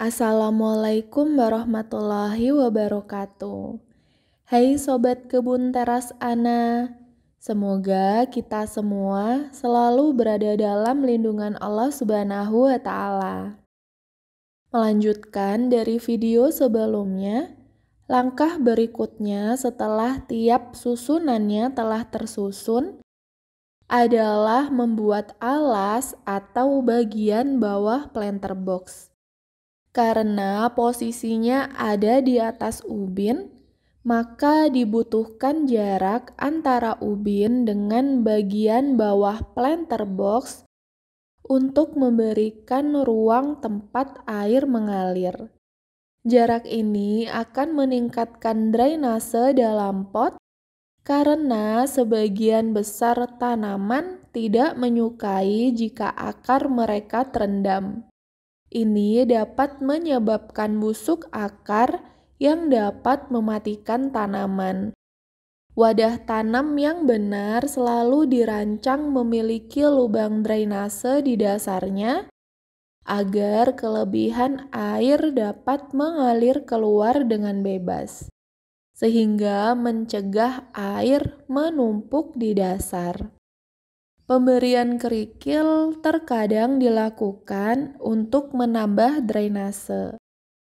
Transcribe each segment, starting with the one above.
Assalamualaikum warahmatullahi wabarakatuh. Hai sobat kebun teras Ana. Semoga kita semua selalu berada dalam lindungan Allah Subhanahu wa taala. Melanjutkan dari video sebelumnya, langkah berikutnya setelah tiap susunannya telah tersusun adalah membuat alas atau bagian bawah planter box. Karena posisinya ada di atas ubin, maka dibutuhkan jarak antara ubin dengan bagian bawah planter box untuk memberikan ruang tempat air mengalir. Jarak ini akan meningkatkan drainase dalam pot karena sebagian besar tanaman tidak menyukai jika akar mereka terendam. Ini dapat menyebabkan busuk akar yang dapat mematikan tanaman. Wadah tanam yang benar selalu dirancang memiliki lubang drainase di dasarnya agar kelebihan air dapat mengalir keluar dengan bebas, sehingga mencegah air menumpuk di dasar. Pemberian kerikil terkadang dilakukan untuk menambah drainase.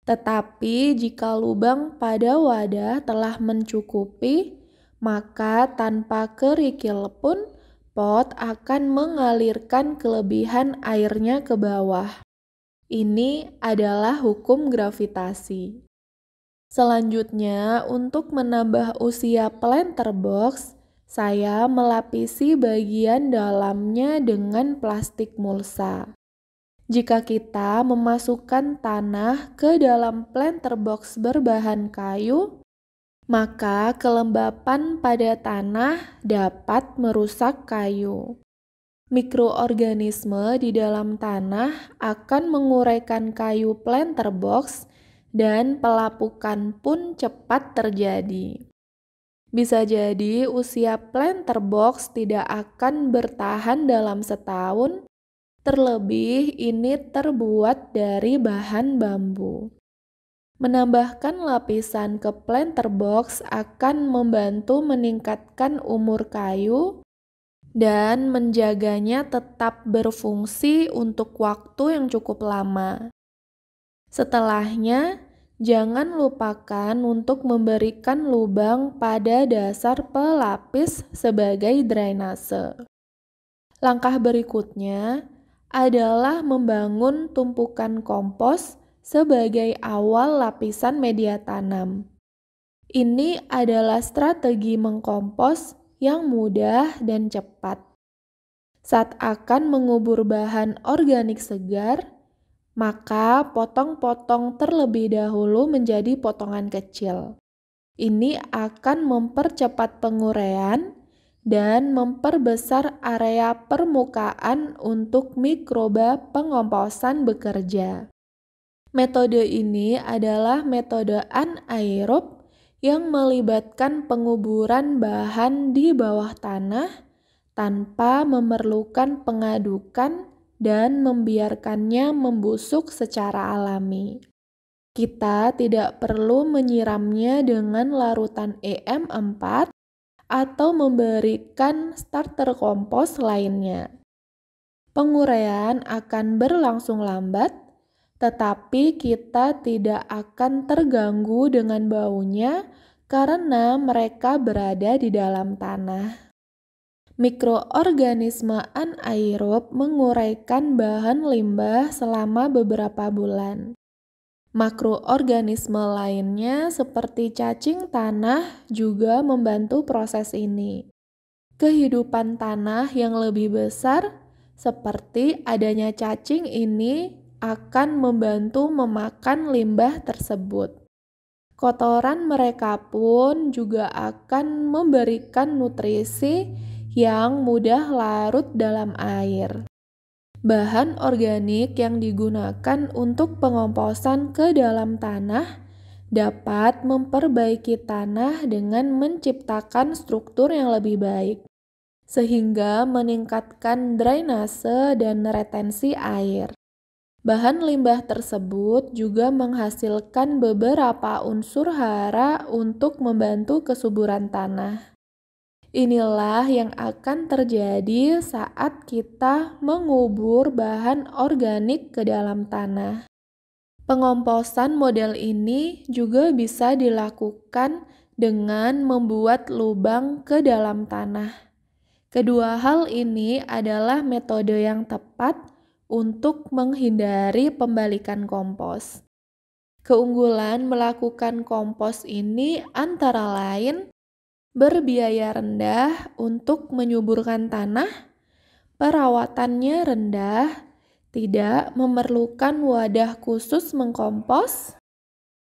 Tetapi jika lubang pada wadah telah mencukupi, maka tanpa kerikil pun pot akan mengalirkan kelebihan airnya ke bawah. Ini adalah hukum gravitasi. Selanjutnya, untuk menambah usia planter box, saya melapisi bagian dalamnya dengan plastik mulsa. Jika kita memasukkan tanah ke dalam planter box berbahan kayu, maka kelembapan pada tanah dapat merusak kayu. Mikroorganisme di dalam tanah akan menguraikan kayu planter box dan pelapukan pun cepat terjadi. Bisa jadi usia planter box tidak akan bertahan dalam setahun, terlebih ini terbuat dari bahan bambu. Menambahkan lapisan ke planter box akan membantu meningkatkan umur kayu dan menjaganya tetap berfungsi untuk waktu yang cukup lama. Setelahnya, Jangan lupakan untuk memberikan lubang pada dasar pelapis sebagai drainase. Langkah berikutnya adalah membangun tumpukan kompos sebagai awal lapisan media tanam. Ini adalah strategi mengkompos yang mudah dan cepat. Saat akan mengubur bahan organik segar, maka potong-potong terlebih dahulu menjadi potongan kecil. Ini akan mempercepat penguraian dan memperbesar area permukaan untuk mikroba pengomposan bekerja. Metode ini adalah metode anaerob yang melibatkan penguburan bahan di bawah tanah tanpa memerlukan pengadukan dan membiarkannya membusuk secara alami. Kita tidak perlu menyiramnya dengan larutan e EM4 atau memberikan starter kompos lainnya. Penguraian akan berlangsung lambat, tetapi kita tidak akan terganggu dengan baunya karena mereka berada di dalam tanah mikroorganisme anaerob menguraikan bahan limbah selama beberapa bulan. Makroorganisme lainnya seperti cacing tanah juga membantu proses ini. Kehidupan tanah yang lebih besar seperti adanya cacing ini akan membantu memakan limbah tersebut. Kotoran mereka pun juga akan memberikan nutrisi yang mudah larut dalam air. Bahan organik yang digunakan untuk pengomposan ke dalam tanah dapat memperbaiki tanah dengan menciptakan struktur yang lebih baik, sehingga meningkatkan drainase dan retensi air. Bahan limbah tersebut juga menghasilkan beberapa unsur hara untuk membantu kesuburan tanah. Inilah yang akan terjadi saat kita mengubur bahan organik ke dalam tanah. Pengomposan model ini juga bisa dilakukan dengan membuat lubang ke dalam tanah. Kedua hal ini adalah metode yang tepat untuk menghindari pembalikan kompos. Keunggulan melakukan kompos ini antara lain berbiaya rendah untuk menyuburkan tanah, perawatannya rendah, tidak memerlukan wadah khusus mengkompos,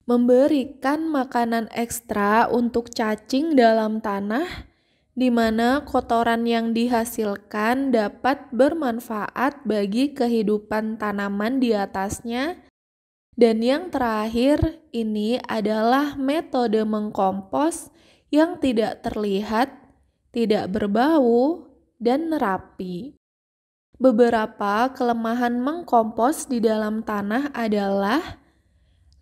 memberikan makanan ekstra untuk cacing dalam tanah, di mana kotoran yang dihasilkan dapat bermanfaat bagi kehidupan tanaman di atasnya. Dan yang terakhir ini adalah metode mengkompos yang tidak terlihat, tidak berbau, dan rapi. Beberapa kelemahan mengkompos di dalam tanah adalah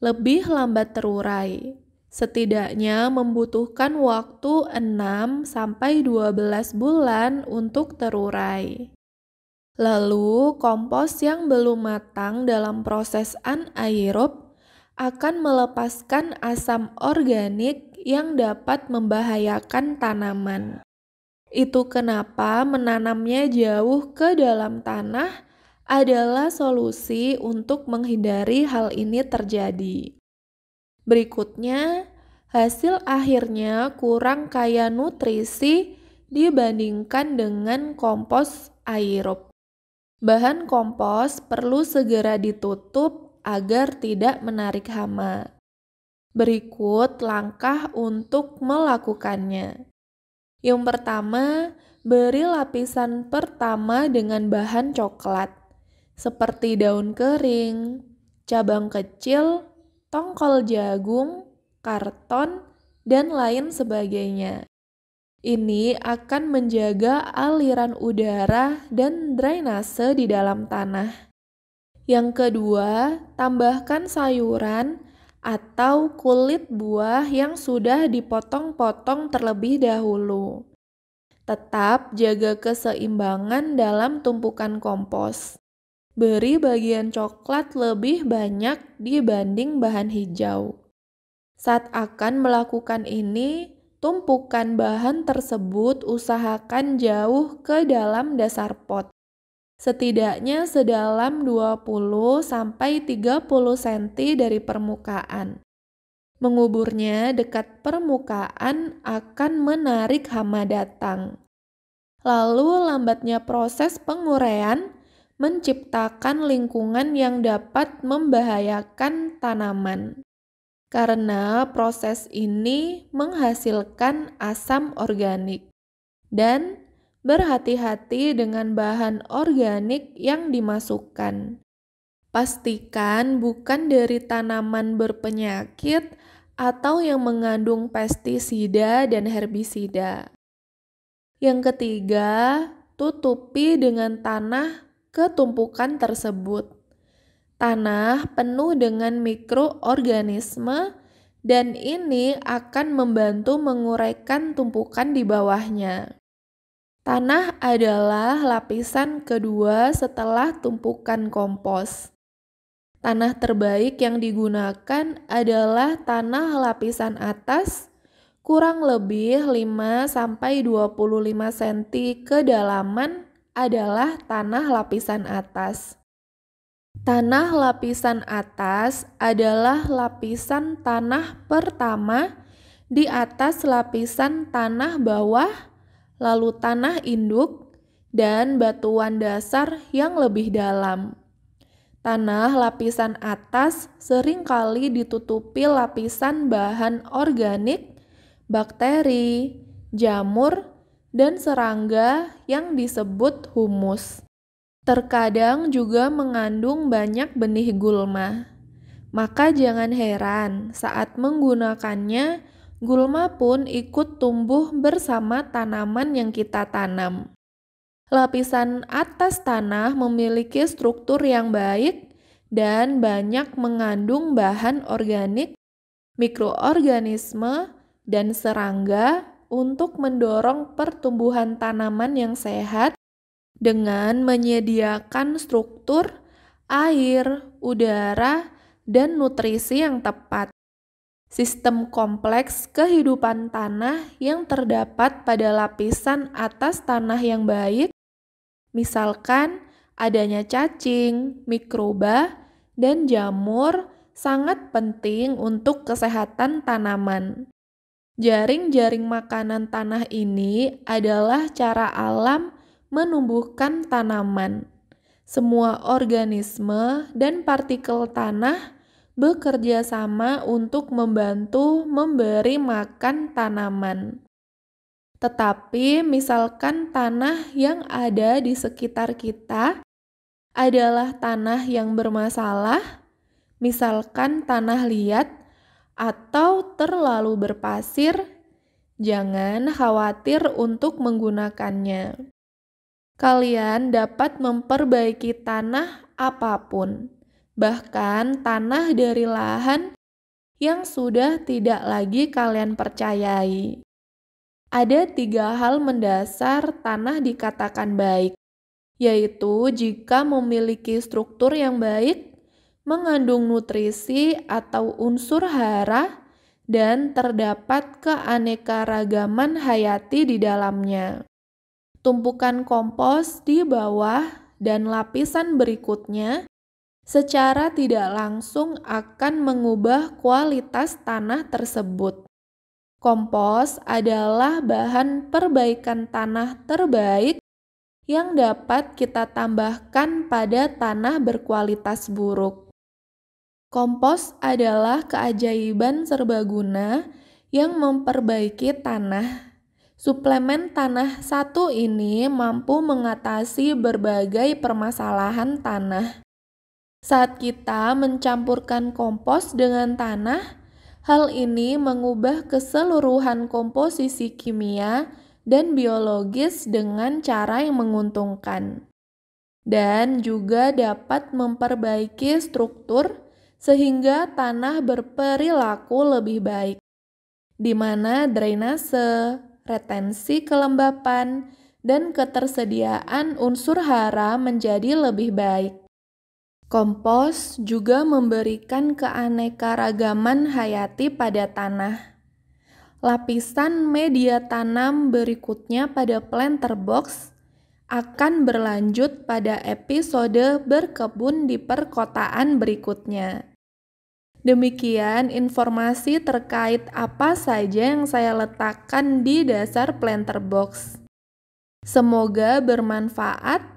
lebih lambat terurai. Setidaknya membutuhkan waktu 6 sampai 12 bulan untuk terurai. Lalu, kompos yang belum matang dalam proses anaerob akan melepaskan asam organik yang dapat membahayakan tanaman. Itu kenapa menanamnya jauh ke dalam tanah adalah solusi untuk menghindari hal ini terjadi. Berikutnya, hasil akhirnya kurang kaya nutrisi dibandingkan dengan kompos aerob. Bahan kompos perlu segera ditutup agar tidak menarik hama. Berikut langkah untuk melakukannya. Yang pertama, beri lapisan pertama dengan bahan coklat, seperti daun kering, cabang kecil, tongkol jagung, karton, dan lain sebagainya. Ini akan menjaga aliran udara dan drainase di dalam tanah. Yang kedua, tambahkan sayuran atau kulit buah yang sudah dipotong-potong terlebih dahulu. Tetap jaga keseimbangan dalam tumpukan kompos. Beri bagian coklat lebih banyak dibanding bahan hijau. Saat akan melakukan ini, tumpukan bahan tersebut usahakan jauh ke dalam dasar pot setidaknya sedalam 20 sampai 30 cm dari permukaan. Menguburnya dekat permukaan akan menarik hama datang. Lalu lambatnya proses penguraian menciptakan lingkungan yang dapat membahayakan tanaman. Karena proses ini menghasilkan asam organik dan berhati-hati dengan bahan organik yang dimasukkan. Pastikan bukan dari tanaman berpenyakit atau yang mengandung pestisida dan herbisida. Yang ketiga, tutupi dengan tanah ketumpukan tersebut. Tanah penuh dengan mikroorganisme dan ini akan membantu menguraikan tumpukan di bawahnya. Tanah adalah lapisan kedua setelah tumpukan kompos. Tanah terbaik yang digunakan adalah tanah lapisan atas kurang lebih 5 25 cm kedalaman adalah tanah lapisan atas. Tanah lapisan atas adalah lapisan tanah pertama di atas lapisan tanah bawah lalu tanah induk, dan batuan dasar yang lebih dalam. Tanah lapisan atas seringkali ditutupi lapisan bahan organik, bakteri, jamur, dan serangga yang disebut humus. Terkadang juga mengandung banyak benih gulma. Maka jangan heran saat menggunakannya Gulma pun ikut tumbuh bersama tanaman yang kita tanam. Lapisan atas tanah memiliki struktur yang baik dan banyak mengandung bahan organik, mikroorganisme, dan serangga untuk mendorong pertumbuhan tanaman yang sehat dengan menyediakan struktur, air, udara, dan nutrisi yang tepat sistem kompleks kehidupan tanah yang terdapat pada lapisan atas tanah yang baik, misalkan adanya cacing, mikroba, dan jamur sangat penting untuk kesehatan tanaman. Jaring-jaring makanan tanah ini adalah cara alam menumbuhkan tanaman. Semua organisme dan partikel tanah bekerja sama untuk membantu memberi makan tanaman. Tetapi, misalkan tanah yang ada di sekitar kita adalah tanah yang bermasalah, misalkan tanah liat atau terlalu berpasir, jangan khawatir untuk menggunakannya. Kalian dapat memperbaiki tanah apapun bahkan tanah dari lahan yang sudah tidak lagi kalian percayai. Ada tiga hal mendasar tanah dikatakan baik, yaitu jika memiliki struktur yang baik, mengandung nutrisi atau unsur hara, dan terdapat keanekaragaman hayati di dalamnya. Tumpukan kompos di bawah dan lapisan berikutnya secara tidak langsung akan mengubah kualitas tanah tersebut. Kompos adalah bahan perbaikan tanah terbaik yang dapat kita tambahkan pada tanah berkualitas buruk. Kompos adalah keajaiban serbaguna yang memperbaiki tanah. Suplemen tanah satu ini mampu mengatasi berbagai permasalahan tanah. Saat kita mencampurkan kompos dengan tanah, hal ini mengubah keseluruhan komposisi kimia dan biologis dengan cara yang menguntungkan, dan juga dapat memperbaiki struktur sehingga tanah berperilaku lebih baik, di mana drainase, retensi kelembapan, dan ketersediaan unsur hara menjadi lebih baik. Kompos juga memberikan keanekaragaman hayati pada tanah. Lapisan media tanam berikutnya pada planter box akan berlanjut pada episode berkebun di perkotaan berikutnya. Demikian informasi terkait apa saja yang saya letakkan di dasar planter box. Semoga bermanfaat